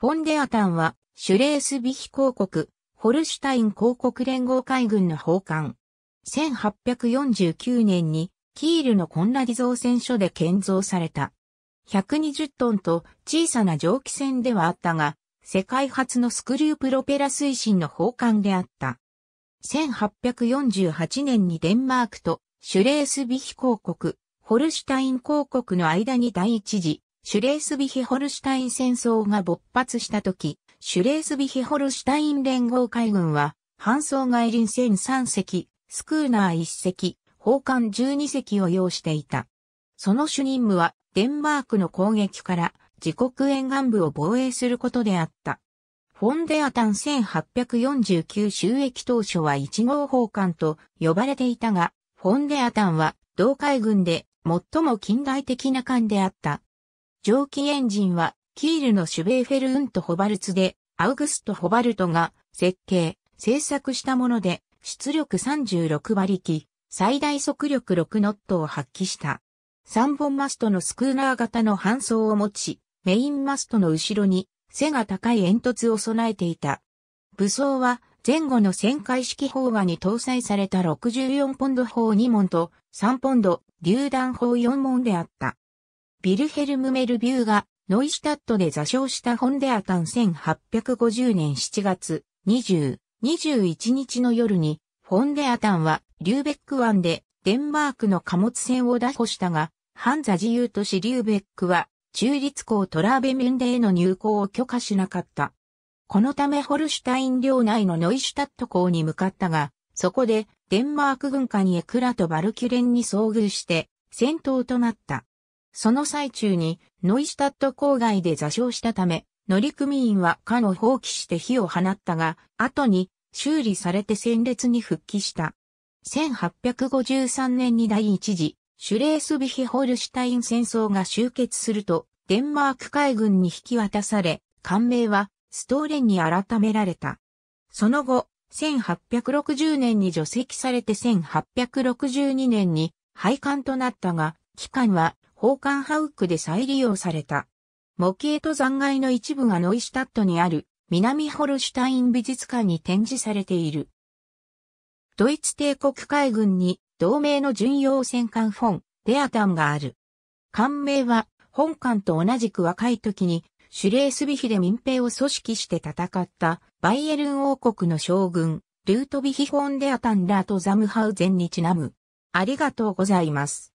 フォンデアタンは、シュレースビヒ公国、ホルシュタイン公国連合海軍の奉還。1849年に、キールのコンラディ造船所で建造された。120トンと小さな蒸気船ではあったが、世界初のスクリュープロペラ推進の奉還であった。1848年にデンマークとシュレースビヒ公国、ホルシュタイン公国の間に第一次シュレースビヒホルシュタイン戦争が勃発した時、シュレースビヒホルシュタイン連合海軍は、搬送外輪船3隻、スクーナー1隻、砲艦12隻を要していた。その主任務は、デンマークの攻撃から自国沿岸部を防衛することであった。フォンデアタン1849収益当初は1号砲艦と呼ばれていたが、フォンデアタンは同海軍で最も近代的な艦であった。蒸気エンジンは、キールのシュベーフェルウント・ホバルツで、アウグスト・ホバルトが設計、製作したもので、出力36馬力、最大速力6ノットを発揮した。3本マストのスクーナー型の搬送を持ち、メインマストの後ろに背が高い煙突を備えていた。武装は前後の旋回式砲話に搭載された64ポンド砲2門と3ポンド榴弾砲4門であった。ビルヘルム・メルビューがノイシュタットで座礁したホンデアタン1850年7月20、21日の夜に、ホンデアタンはリューベック湾でデンマークの貨物船を打破したが、ハンザ自由都市リューベックは中立港トラーベミュンデへの入港を許可しなかった。このためホルシュタイン領内のノイシュタット港に向かったが、そこでデンマーク軍艦にエクラとバルキュレンに遭遇して戦闘となった。その最中にノイシュタット郊外で座礁したため、乗組員は艦を放棄して火を放ったが、後に修理されて戦列に復帰した。1853年に第一次シュレースビヒホルシュタイン戦争が終結すると、デンマーク海軍に引き渡され、艦名はストーレンに改められた。その後、1860年に除籍されて1862年に廃艦となったが、期間は宝冠ハウックで再利用された。模型と残骸の一部がノイシュタットにある南ホルシュタイン美術館に展示されている。ドイツ帝国海軍に同盟の巡洋戦艦フォン、デアタンがある。艦名は本艦と同じく若い時にシュレースビヒで民兵を組織して戦ったバイエルン王国の将軍、ルートビヒホンデアタンラートザムハウゼンにちなむ。ありがとうございます。